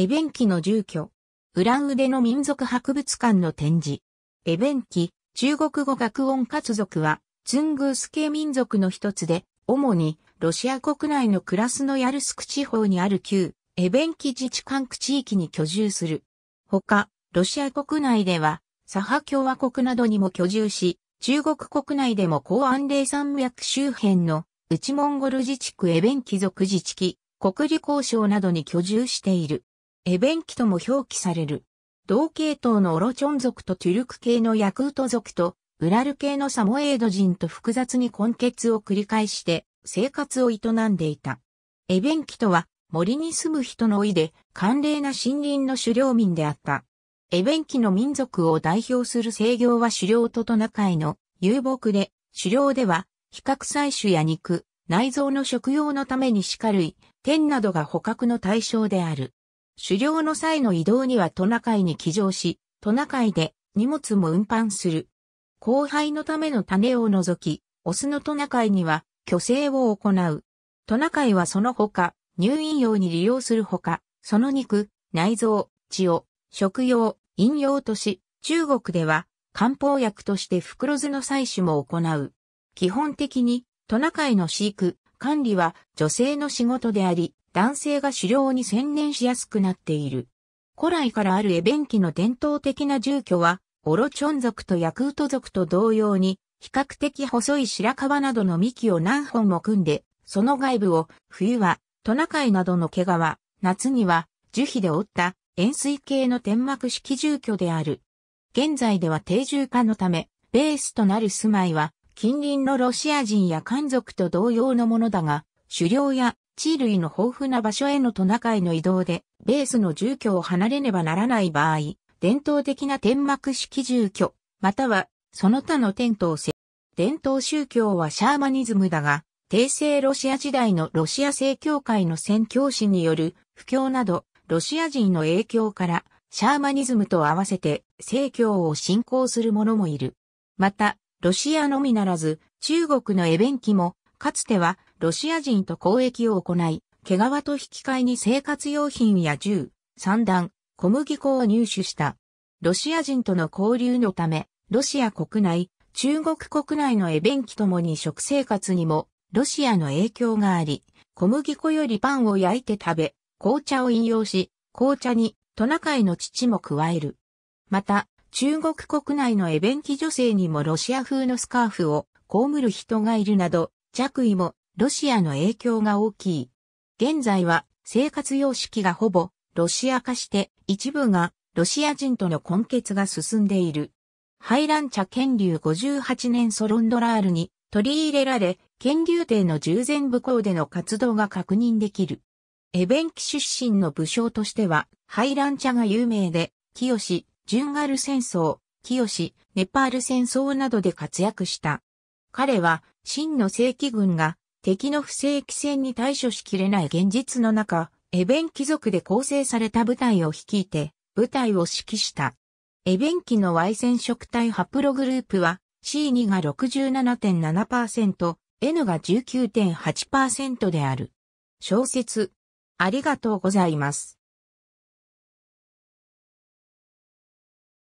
エベンキの住居。ウランウデの民族博物館の展示。エベンキ、中国語学音活族は、ツングース系民族の一つで、主にロシア国内のクラスノヤルスク地方にある旧、エベンキ自治管区地域に居住する。他、ロシア国内では、サハ共和国などにも居住し、中国国内でも高安嶺山脈周辺の内モンゴル自治区エベンキ族自治区、国立交渉などに居住している。エベンキとも表記される。同系統のオロチョン族とトゥルク系のヤクート族と、ウラル系のサモエード人と複雑に混血を繰り返して生活を営んでいた。エベンキとは森に住む人の老いで寒冷な森林の狩猟民であった。エベンキの民族を代表する制御は狩猟とトナカイの遊牧で、狩猟では比較採取や肉、内臓の食用のために鹿類、天などが捕獲の対象である。狩猟の際の移動にはトナカイに騎乗し、トナカイで荷物も運搬する。後輩のための種を除き、オスのトナカイには虚勢を行う。トナカイはその他、入院用に利用するほか、その肉、内臓、血を、食用、飲用とし、中国では漢方薬として袋酢の採取も行う。基本的にトナカイの飼育、管理は女性の仕事であり、男性が狩猟に専念しやすくなっている。古来からあるエベンキの伝統的な住居は、オロチョン族とヤクート族と同様に、比較的細い白川などの幹を何本も組んで、その外部を冬はトナカイなどの毛皮、夏には樹皮で折った円錐形の天幕式住居である。現在では定住化のため、ベースとなる住まいは近隣のロシア人や漢族と同様のものだが、狩猟や地類の豊富な場所へのトナカイの移動で、ベースの住居を離れねばならない場合、伝統的な天幕式住居、または、その他のテントを設伝統宗教はシャーマニズムだが、帝政ロシア時代のロシア正教会の宣教師による布教など、ロシア人の影響から、シャーマニズムと合わせて、正教を信仰する者もいる。また、ロシアのみならず、中国のエベンキも、かつては、ロシア人と交易を行い、毛皮と引き換えに生活用品や銃、散弾、小麦粉を入手した。ロシア人との交流のため、ロシア国内、中国国内のエベンキともに食生活にも、ロシアの影響があり、小麦粉よりパンを焼いて食べ、紅茶を引用し、紅茶にトナカイの乳も加える。また、中国国内のエベンキ女性にもロシア風のスカーフを被る人がいるなど、着衣もロシアの影響が大きい。現在は生活様式がほぼロシア化して一部がロシア人との混血が進んでいる。ハイラン茶権流58年ソロンドラールに取り入れられ、権流帝の従前武功での活動が確認できる。エベンキ出身の武将としては、ハイラン茶が有名で、清、ジュンガル戦争、清、ネパール戦争などで活躍した。彼は、真の正規軍が敵の不正規戦に対処しきれない現実の中、エベン貴族で構成された部隊を率いて、部隊を指揮した。エベン機の Y 染色体ハプログループは C2 が67.7%、N が19.8%である。小説、ありがとうございます。